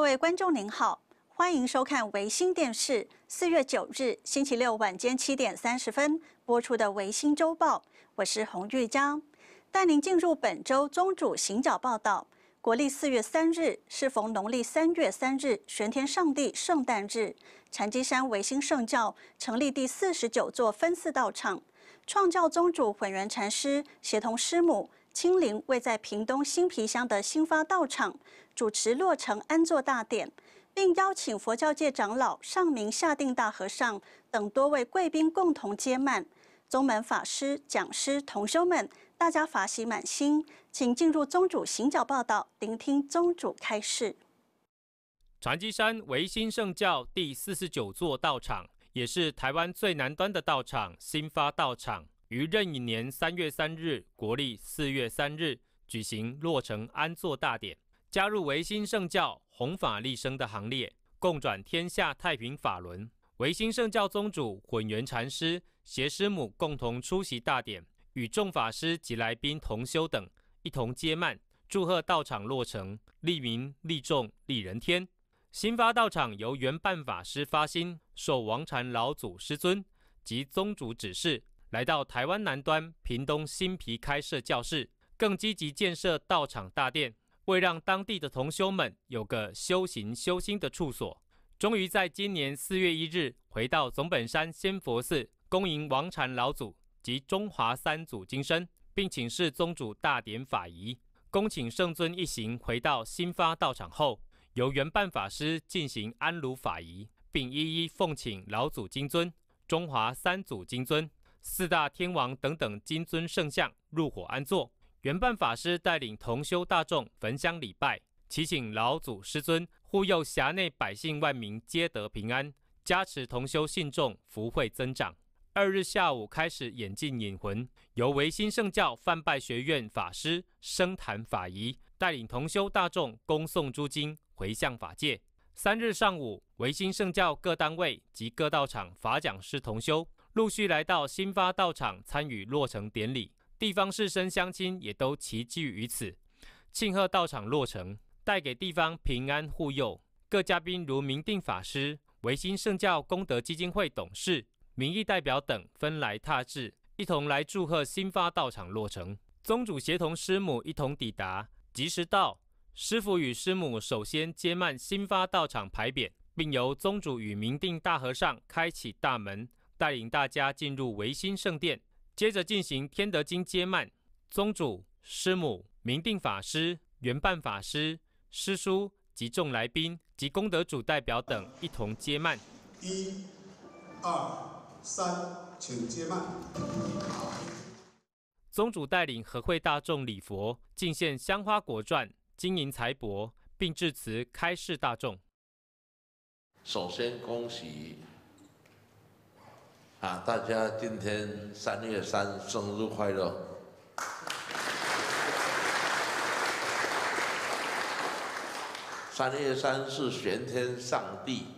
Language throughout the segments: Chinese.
各位观众您好，欢迎收看维新电视四月九日星期六晚间七点三十分播出的维新周报。我是洪玉章，带您进入本周宗主行脚报道。国历四月三日是逢农历三月三日玄天上帝圣诞日，禅机山维新圣教成立第四十九座分寺道场，创教宗主混元禅师协同师母。清灵位在屏东新皮乡的新发道场，主持落成安座大典，并邀请佛教界长老、上明下定大和尚等多位贵宾共同接曼。宗门法师、讲师、同修们，大家法喜满心，请进入宗主行脚报道，聆听宗主开示。禅机山为新圣教第四十九座道场，也是台湾最南端的道场——新发道场。于壬寅年三月三日（国历四月三日）举行落成安坐大典，加入维新圣教弘法立生的行列，共转天下太平法轮。维新圣教宗主混元禅师携师母共同出席大典，与众法师及来宾同修等一同接曼，祝贺道场落成，利民、利众、利人天。新发道场由原办法师发心，受王禅老祖师尊及宗主指示。来到台湾南端屏东新皮开设教室，更积极建设道场大殿，为让当地的同修们有个修行修心的处所。终于在今年四月一日，回到总本山仙佛寺恭迎王禅老祖及中华三祖金身，并请示宗主大典法仪，恭请圣尊一行回到新发道场后，由原办法师进行安炉法仪，并一一奉请老祖金尊、中华三祖金尊。四大天王等等金尊圣像入伙安坐，原办法师带领同修大众焚香礼拜，祈请老祖师尊护佑辖内百姓万民皆得平安，加持同修信众福慧增长。二日下午开始演进引魂，由维新圣教范拜学院法师升坛法仪带领同修大众恭送诸经回向法界。三日上午，维新圣教各单位及各道场法讲师同修。陆续来到新发道场参与落成典礼，地方士绅乡亲也都齐聚于此，庆贺道场落成，带给地方平安护佑。各嘉宾如明定法师、维新圣教功德基金会董事、民意代表等分来踏至，一同来祝贺新发道场落成。宗主协同师母一同抵达，及时到，师父与师母首先接慢新发道场牌匾，并由宗主与明定大和尚开启大门。带领大家进入维新圣殿，接着进行《天德经》接曼。宗主、师母、明定法师、圆办法师、师叔及众来宾及功德主代表等一同接曼。一、二、三，请接曼。宗主带领和会大众礼佛，敬献香花果传、金银财帛，并致辞开示大众。首先恭喜。啊！大家今天三月三生日快乐！三月三是玄天上帝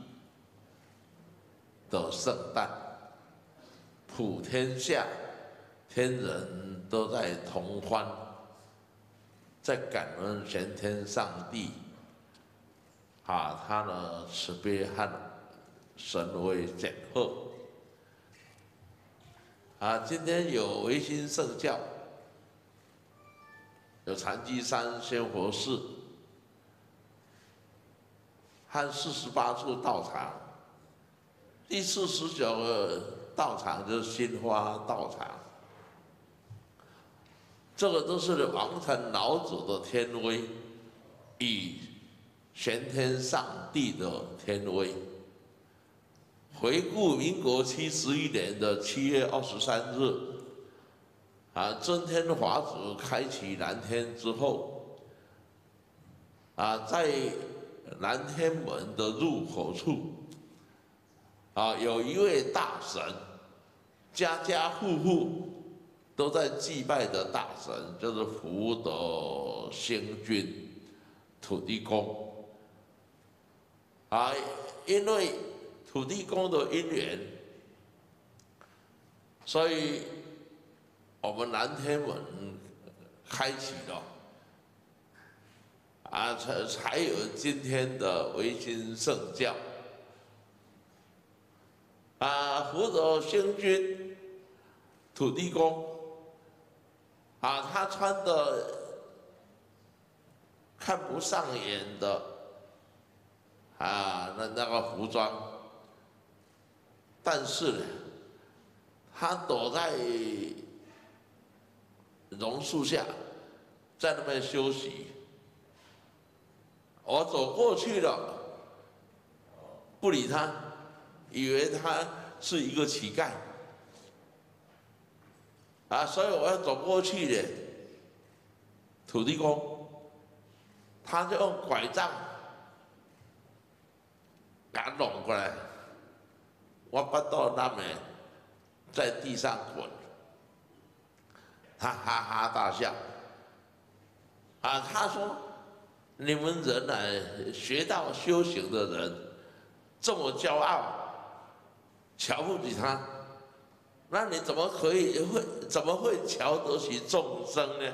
的圣诞，普天下天人都在同欢，在感恩玄天上帝啊，他的慈悲和神威显赫。啊，今天有维新圣教，有禅机山宣佛寺，还四十八处道场，第四十九个道场就是新花道场，这个都是王禅老祖的天威，与玄天上帝的天威。回顾民国七十一年的七月二十三日，啊，真天华子开启蓝天之后，啊，在蓝天门的入口处，啊，有一位大神，家家户户都在祭拜的大神，就是福德仙君、土地公，啊，因为。土地公的因缘，所以，我们南天门开启了，啊，才才有今天的维新圣教，啊，福德星君，土地公，啊，他穿的看不上眼的，啊，那那个服装。但是呢，他躲在榕树下，在那边休息。我走过去了，不理他，以为他是一个乞丐。啊，所以我要走过去的土地公，他就用拐杖赶拢过来。我不到他们，在地上滚，他哈哈大笑。啊，他说：“你们人呢，学到修行的人，这么骄傲，瞧不起他，那你怎么可以会怎么会瞧得起众生呢？”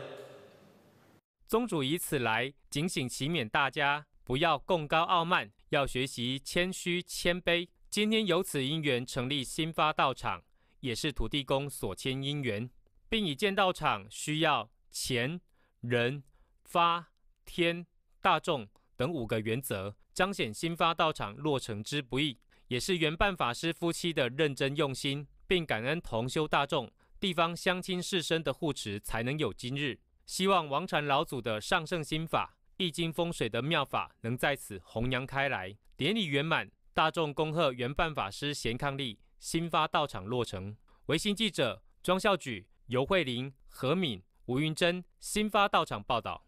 宗主以此来警醒、祈勉大家，不要共高傲慢，要学习谦虚、谦卑。今天由此因缘成立新发道场，也是土地公所签姻缘，并以建道场需要钱、人、发、天、大众等五个原则，彰显新发道场落成之不易，也是原办法师夫妻的认真用心，并感恩同修大众、地方乡亲士绅的护持，才能有今日。希望王禅老祖的上圣心法、易经风水的妙法，能在此弘扬开来。典礼圆满。大众恭贺原办法师贤康立新发道场落成。维新记者庄孝举、尤惠玲、何敏、吴云珍新发道场报道。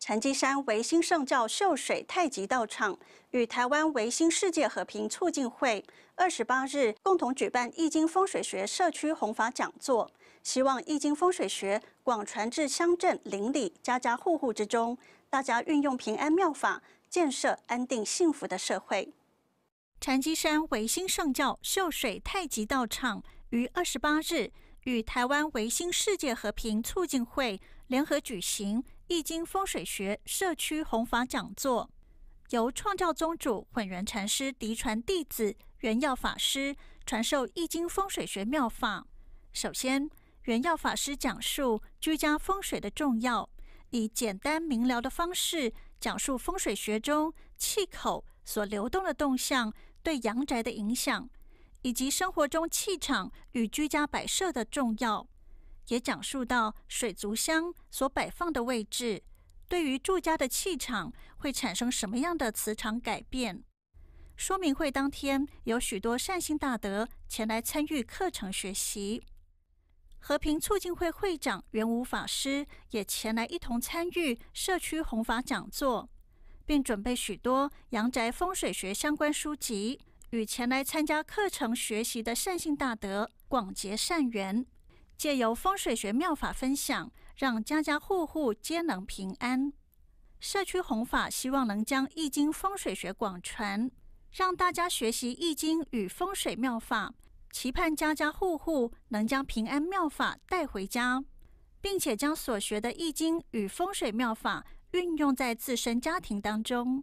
禅机山维新圣教秀水太极道场与台湾维新世界和平促进会二十八日共同举办《易经风水学社区弘法讲座》，希望《易经风水学》广传至乡镇邻里、家家户户之中，大家运用平安妙法，建设安定幸福的社会。禅机山维新圣教秀水太极道场于二十八日与台湾维新世界和平促进会联合举行《易经风水学》社区弘法讲座，由创教宗主混元禅师嫡传弟子元耀法师传授《易经风水学》妙法。首先，元耀法师讲述居家风水的重要，以简单明了的方式讲述风水学中气口所流动的动向。对阳宅的影响，以及生活中气场与居家摆设的重要，也讲述到水族箱所摆放的位置，对于住家的气场会产生什么样的磁场改变。说明会当天，有许多善心大德前来参与课程学习。和平促进会会长元武法师也前来一同参与社区弘法讲座。并准备许多阳宅风水学相关书籍，与前来参加课程学习的善信大德广结善缘，借由风水学妙法分享，让家家户户皆能平安。社区弘法希望能将《易经》风水学广传，让大家学习《易经》与风水妙法，期盼家家户户能将平安妙法带回家，并且将所学的《易经》与风水妙法。运用在自身家庭当中。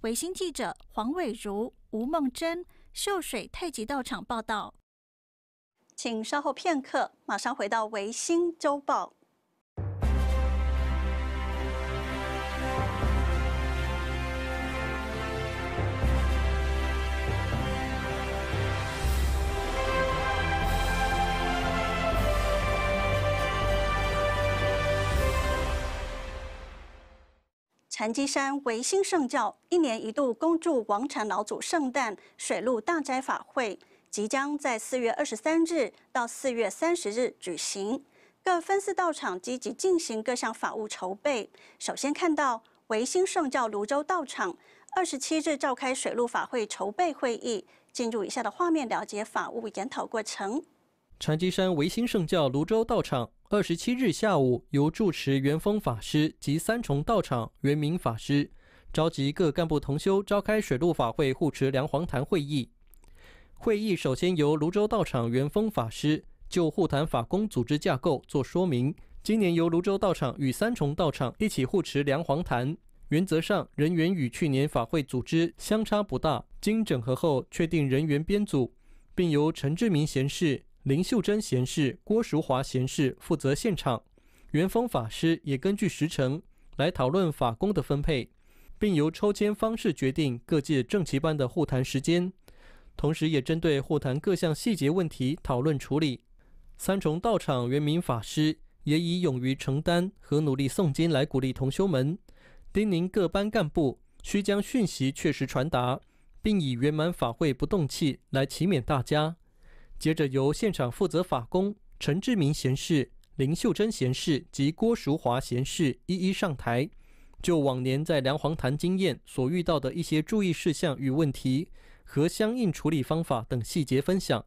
维新记者黄伟如、吴梦珍、秀水太极道场报道，请稍后片刻，马上回到维新周报。禅机山维新圣教一年一度恭祝王禅老祖圣诞水陆大斋法会即将在四月二十三日到四月三十日举行，各分寺道场积极进行各项法务筹备。首先看到维新圣教泸州道场二十七日召开水陆法会筹备会议，进入以下的画面了解法务研讨过程。禅机山维新圣教泸州道场二十七日下午，由住持元丰法师及三重道场元明法师召集各干部同修，召开水陆法会护持梁皇坛会议。会议首先由泸州道场元丰法师就护坛法工组织架构做说明。今年由泸州道场与三重道场一起护持梁皇坛，原则上人员与去年法会组织相差不大，经整合后确定人员编组，并由陈志明贤士。林秀珍贤士、郭淑华贤士负责现场，元丰法师也根据时辰来讨论法工的分配，并由抽签方式决定各界正奇班的护坛时间，同时也针对护坛各项细节问题讨论处理。三重道场元明法师也以勇于承担和努力诵经来鼓励同修们，叮咛各班干部需将讯息确实传达，并以圆满法会不动气来祈勉大家。接着由现场负责法工陈志明贤士、林秀珍贤士及郭淑华贤士一一上台，就往年在梁皇坛经验所遇到的一些注意事项与问题和相应处理方法等细节分享，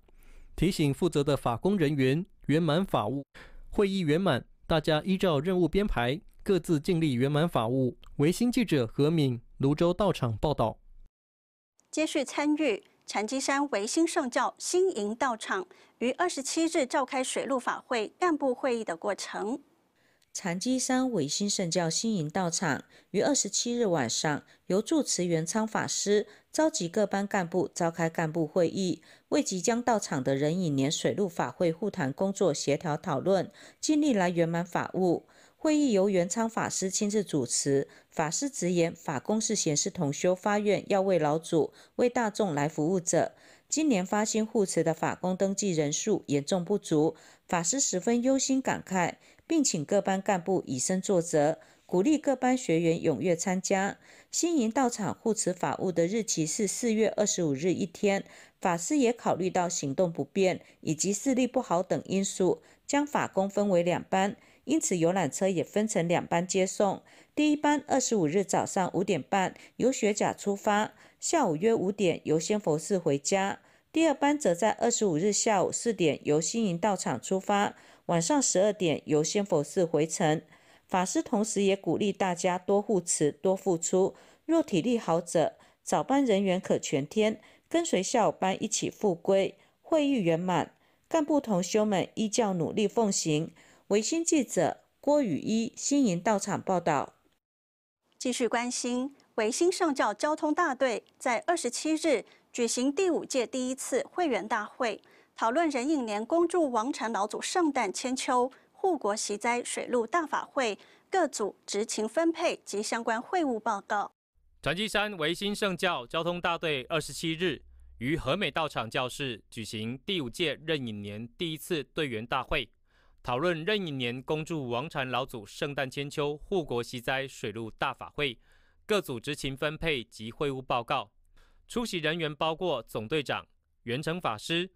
提醒负责的法工人员圆满法务。会议圆满，大家依照任务编排，各自尽力圆满法务。维新记者何敏泸州到场报道，接续参与。禅机山维新圣教新营道场于二十七日召开水陆法会干部会议的过程。禅机山维新圣教新营道场于二十七日晚上，由住持元仓法师召集各班干部召开干部会议，为即将到场的人影年水陆法会护坛工作协调讨论，尽力来圆满法务。会议由原昌法师亲自主持。法师直言，法工是显示同修发愿要为老祖、为大众来服务者。今年发心护持的法工登记人数严重不足，法师十分忧心，感慨，并请各班干部以身作则，鼓励各班学员踊跃参加。新营到场护持法务的日期是四月二十五日一天。法师也考虑到行动不便以及视力不好等因素，将法工分为两班。因此，游览车也分成两班接送。第一班二十五日早上五点半由雪甲出发，下午约五点由仙佛寺回家。第二班则在二十五日下午四点由新营道场出发，晚上十二点由仙佛寺回程。法师同时也鼓励大家多护持、多付出。若体力好者，早班人员可全天跟随下午班一起复归，会议圆满。干部同修们依旧努力奉行。维新记者郭雨一、新营道场报道。继续关心维新上教交通大队在二十七日举行第五届第一次会员大会，讨论壬寅年恭祝王禅老祖圣诞千秋护国息灾水陆大法会各组执勤分配及相关会务报告。长基山维新圣教交通大队二十七日于和美道场教室举行第五届任寅年第一次队员大会。讨论任一年恭祝王禅老祖圣诞千秋护国息灾水陆大法会各组执勤分配及会务报告。出席人员包括总队长元成法师、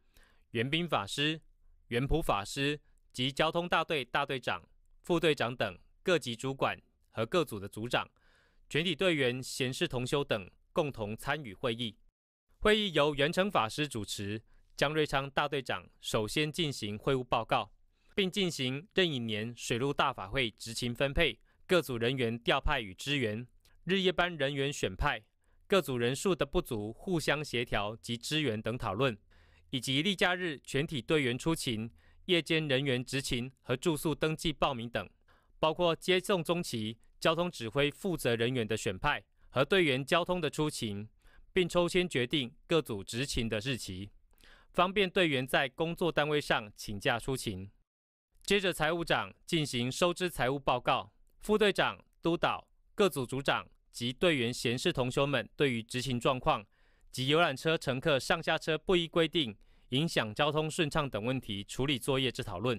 元斌法师、元普法师及交通大队大队长、副队长等各级主管和各组的组长、全体队员、闲事同修等共同参与会议。会议由元成法师主持，江瑞昌大队长首先进行会务报告。并进行任意年水陆大法会执勤分配、各组人员调派与支援、日夜班人员选派、各组人数的不足互相协调及支援等讨论，以及例假日全体队员出勤、夜间人员执勤和住宿登记报名等，包括接送中期交通指挥负责人员的选派和队员交通的出勤，并抽签决定各组执勤的日期，方便队员在工作单位上请假出勤。接着，财务长进行收支财务报告。副队长督导各组组长及队员、闲适同学们对于执行状况及游览车乘客上下车不依规定、影响交通顺畅等问题处理作业之讨论。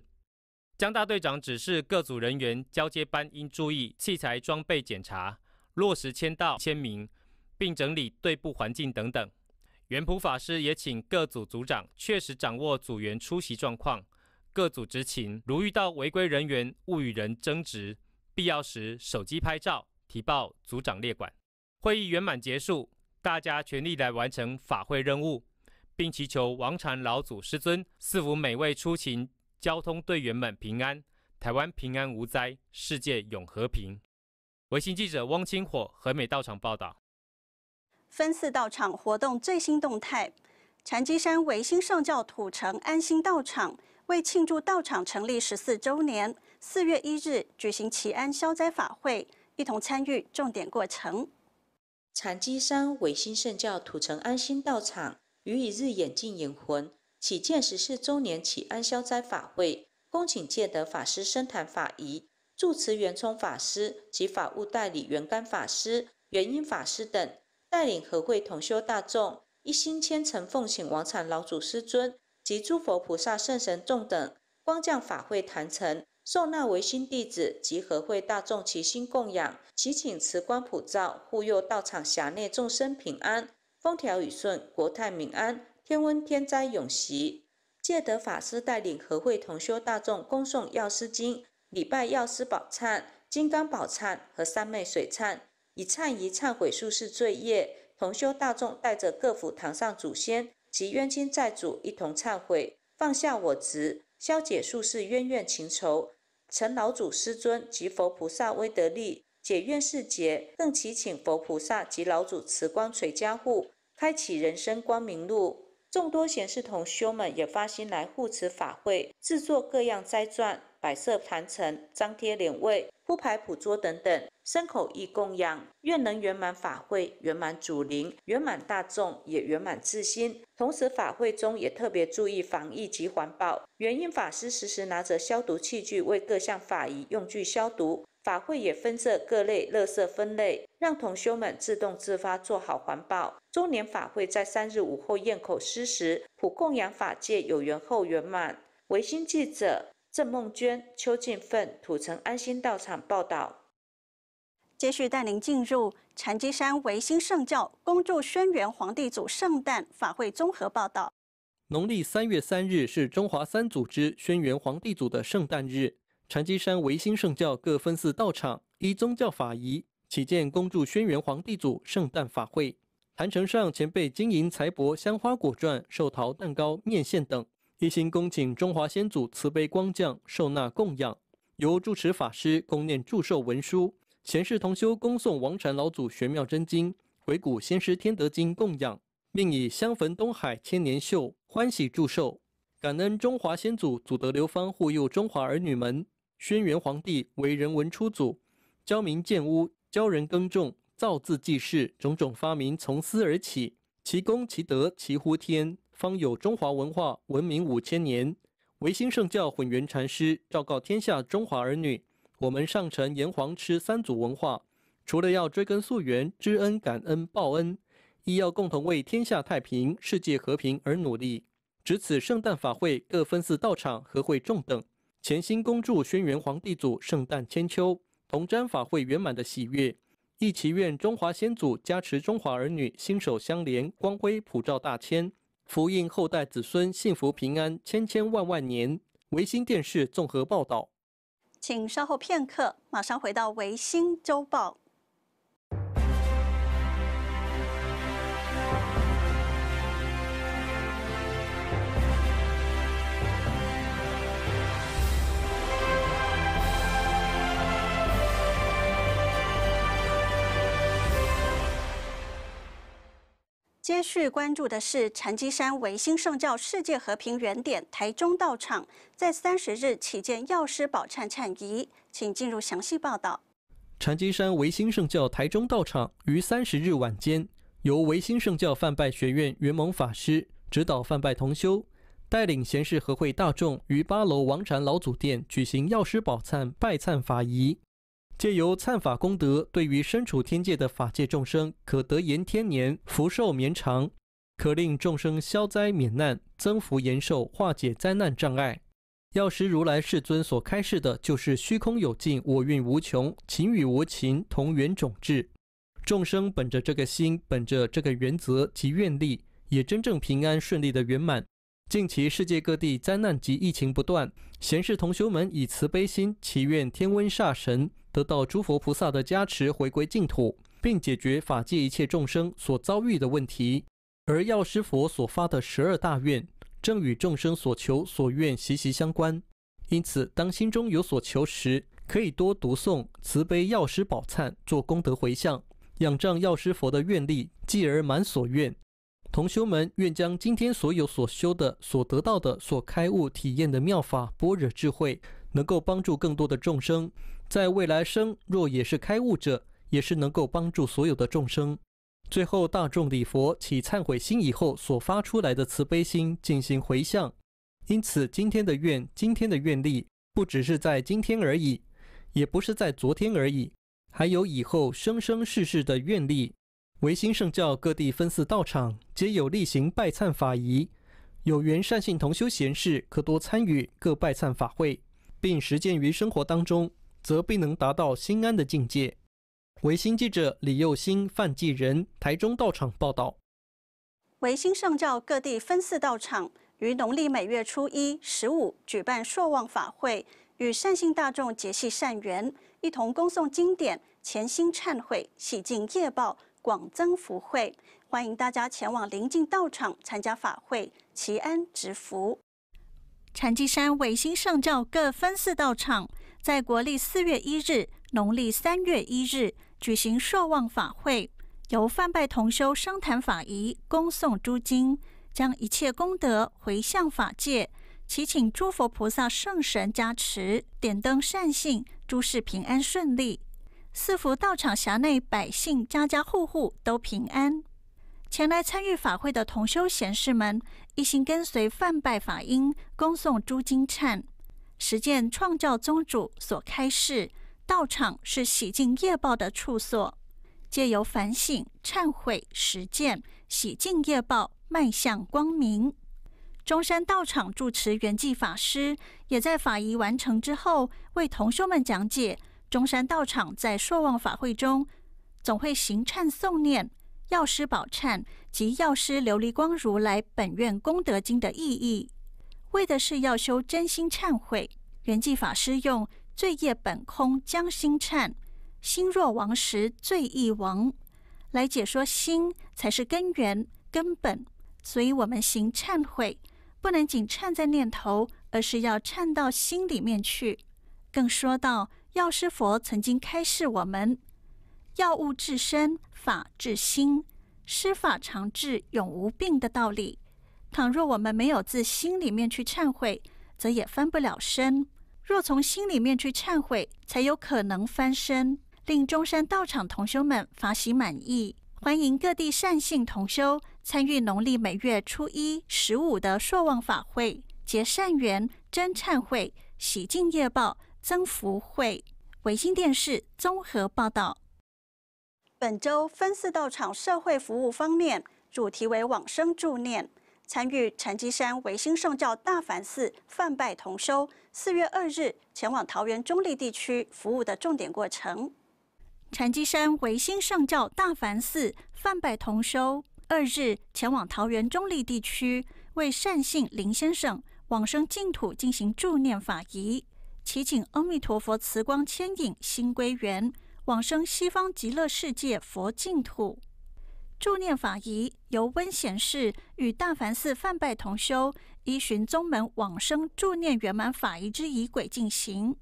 江大队长指示各组人员交接班应注意器材装备检查、落实签到签名，并整理队部环境等等。原普法师也请各组组长确实掌握组员出席状况。各组执勤，如遇到违规人员，勿与人争执，必要时手机拍照，提报组长列管。会议圆满结束，大家全力来完成法会任务，并祈求王禅老祖师尊赐福每位出勤交通队员们平安，台湾平安无灾，世界永和平。维新记者汪清火和美道场报道。分寺道场活动最新动态，禅机山维新上教土城安心道场。为庆祝道场成立十四周年，四月一日举行祈安消灾法会，一同参与重点过程。禅机山维新圣教土城安心道场于一日演尽引魂，祈建十四周年祈安消灾法会，恭请戒德法师升坛法仪，住持圆聪法师及法务代理圆干法师、圆音法师等带领和会同修大众，一心虔诚奉请王禅老祖师尊。及诸佛菩萨圣神众等，光降法会坛城，受纳维新弟子及和会大众齐心供养，祈请慈光普照，护佑道场辖内众生平安，风调雨顺，国泰民安，天温天灾永息。戒德法师带领和会同修大众恭送药师经，礼拜药师宝忏、金刚宝忏和三昧水忏，一忏一忏悔宿世罪业。同修大众带着各府堂上祖先。及冤亲债主一同忏悔，放下我执，消解宿世冤怨情仇，承老祖师尊及佛菩萨威德力，解怨释劫，更祈请佛菩萨及老祖慈光垂加护，开启人生光明路。众多贤士同修们也发心来护持法会，制作各样斋馔，摆设坛城，张贴脸位。铺排、捕捉等等，牲口易供养，愿能圆满法会、圆满主灵、圆满大众，也圆满自心。同时，法会中也特别注意防疫及环保。原因法师时时拿着消毒器具为各项法仪用具消毒，法会也分设各类垃圾分类，让同修们自动自发做好环保。中年法会在三日午后宴口施食普供养法界有缘后圆满。维新记者。郑梦娟、邱静奋、土城安心道场报道。接续带您进入禅机山维新圣教恭祝轩辕黄帝祖圣诞法会综合报道。农历三月三日是中华三祖之轩辕黄帝祖的圣诞日，禅机山维新圣教各分寺道场依宗教法仪起建恭祝轩辕黄帝祖圣诞法会，坛城上前辈金银财帛、香花果串、寿桃蛋糕、面线等。一心恭请中华先祖慈悲光降，受纳供养。由住持法师供念祝寿文书，前世同修恭送王禅老祖玄妙真经、鬼谷先师天德经供养，并以香焚东海千年秀，欢喜祝寿，感恩中华先祖祖德流芳，护佑中华儿女们。轩辕皇帝为人文初祖，教民建屋，教人耕种，造字记事，种种发明从斯而起，其功其德其乎天。方有中华文化文明五千年，唯心圣教混元禅师昭告天下中华儿女：我们上承炎黄吃三祖文化，除了要追根溯源，知恩感恩报恩，亦要共同为天下太平、世界和平而努力。值此圣诞法会，各分寺道场和会众等，潜心恭祝轩辕黄帝祖圣诞千秋，同瞻法会圆满的喜悦，亦祈愿中华先祖加持中华儿女心手相连，光辉普照大千。福荫后代子孙幸福平安千千万万年。维新电视综合报道，请稍后片刻，马上回到维新周报。接续关注的是禅机山维新圣教世界和平原点台中道场，在三十日起建药师宝忏忏仪，请进入详细报道。禅机山维新圣教台中道场于三十日晚间，由维新圣教范拜学院元蒙法师指导范拜同修，带领贤士和会大众于八楼王禅老祖殿举行药师宝忏拜忏法仪。借由忏法功德，对于身处天界的法界众生，可得延天年、福寿绵长，可令众生消灾免难、增福延寿、化解灾难障碍。药师如来世尊所开示的就是：虚空有尽，我运无穷；情与无情同源种质。众生本着这个心，本着这个原则及愿力，也真正平安顺利的圆满。近期世界各地灾难及疫情不断，贤士同修们以慈悲心祈愿天温煞神。得到诸佛菩萨的加持，回归净土，并解决法界一切众生所遭遇的问题。而药师佛所发的十二大愿，正与众生所求所愿息息相关。因此，当心中有所求时，可以多读诵慈悲药师宝忏，做功德回向，仰仗药师佛的愿力，继而满所愿。同修们，愿将今天所有所修的、所得到的、所开悟体验的妙法般若智慧，能够帮助更多的众生。在未来生若也是开悟者，也是能够帮助所有的众生。最后大众礼佛起忏悔心以后，所发出来的慈悲心进行回向。因此，今天的愿、今天的愿力，不只是在今天而已，也不是在昨天而已，还有以后生生世世的愿力。唯心圣教各地分寺道场皆有例行拜忏法仪，有缘善信同修贤士可多参与各拜忏法会，并实践于生活当中。则必能达到心安的境界。维新记者李佑新、范继仁，台中道场报道。维新上教各地分寺道场于农历每月初一、十五举办朔望法会，与善信大众结系善缘，一同恭送经典，潜心忏悔，洗净业报，广增福慧。欢迎大家前往临近道场参加法会，祈安执福。禅机山维新上教各分寺道场。在国历四月一日，农历三月一日举行受望法会，由范拜同修商谈法仪，恭送诸经，将一切功德回向法界，祈请诸佛菩萨圣神加持，点灯善信诸事平安顺利，四福道场辖内百姓家家户户都平安。前来参与法会的同修贤士们，一心跟随范拜法音，恭送诸经忏。实践创造宗主所开示道场是洗净业报的处所，借由反省、忏悔、实践，洗净业报，迈向光明。中山道场住持圆寂法师也在法仪完成之后，为同修们讲解中山道场在朔望法会中总会行忏诵念药师宝忏及药师琉璃光如来本愿功德经的意义。为的是要修真心忏悔，圆寂法师用“罪业本空，将心忏；心若亡时，罪亦亡”来解说心才是根源根本。所以，我们行忏悔不能仅忏在念头，而是要忏到心里面去。更说到药师佛曾经开示我们：“药物治身，法治心；施法常治，永无病”的道理。倘若我们没有自心里面去忏悔，则也翻不了身；若从心里面去忏悔，才有可能翻身，令中山道场同修们法喜满意。欢迎各地善信同修参与农历每月初一、十五的朔望法会，结善缘、真忏悔、洗敬业报、增福慧。维新电视综合报道。本周分寺道场社会服务方面主题为往生助念。参与禅机山维新上教大梵寺泛拜同修，四月二日前往桃园中立地区服务的重点过程。禅机山维新上教大梵寺泛拜同修二日前往桃园中立地区为善信林先生往生净土进行助念法仪，祈请阿弥陀佛慈光牵引心归元，往生西方极乐世界佛净土。助念法仪由温显士与大凡寺范拜同修，依循宗门往生助念圆满法仪之仪轨进行。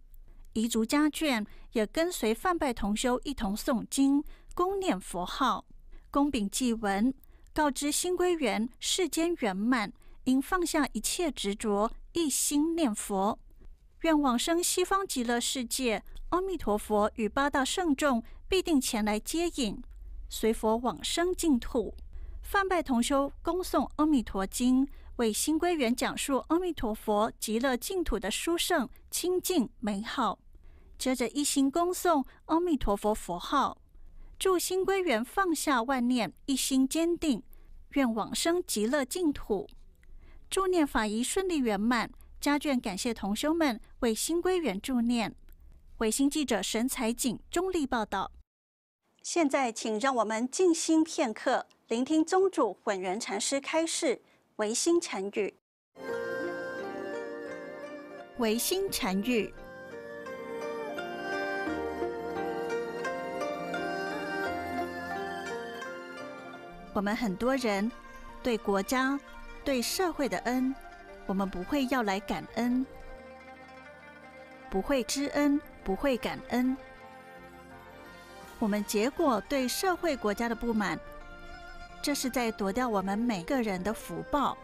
彝族家眷也跟随范拜同修一同诵经、恭念佛号、恭禀祭文，告知新归元世间圆满，应放下一切执着，一心念佛，愿往生西方极乐世界。阿弥陀佛与八大圣众必定前来接引。随佛往生净土，泛拜同修恭送阿弥陀经》，为新归元讲述阿弥陀佛极乐净土的殊胜清净美好。接着一心恭送阿弥陀佛佛号，祝新归元放下万念，一心坚定，愿往生极乐净土。祝念法仪顺利圆满。家眷感谢同修们为新归元祝念。维新记者神彩景中立报道。现在，请让我们静心片刻，聆听宗主混元禅师开示《唯心禅语》。唯心禅语。我们很多人对国家、对社会的恩，我们不会要来感恩，不会知恩，不会感恩。我们结果对社会国家的不满，这是在夺掉我们每个人的福报。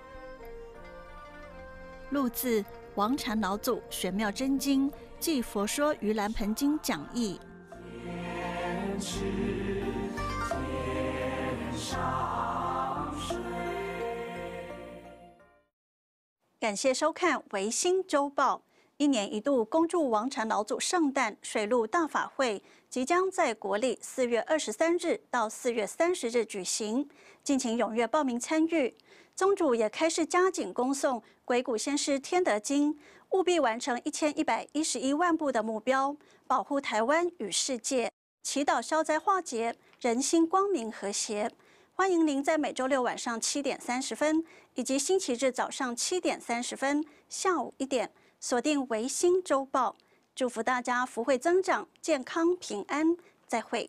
录自王禅老祖《玄妙真经·即佛说盂兰盆经》讲义。感谢收看《维新周报》。一年一度公祝王禅老祖圣诞水陆大法会即将在国历四月二十三日到四月三十日举行，敬请踊跃报名参与。宗主也开始加紧恭送鬼谷先师天德经》，务必完成一千一百一十一万步的目标，保护台湾与世界，祈祷消灾化劫，人心光明和谐。欢迎您在每周六晚上七点三十分，以及星期日早上七点三十分、下午一点。锁定维新周报，祝福大家福慧增长，健康平安。再会。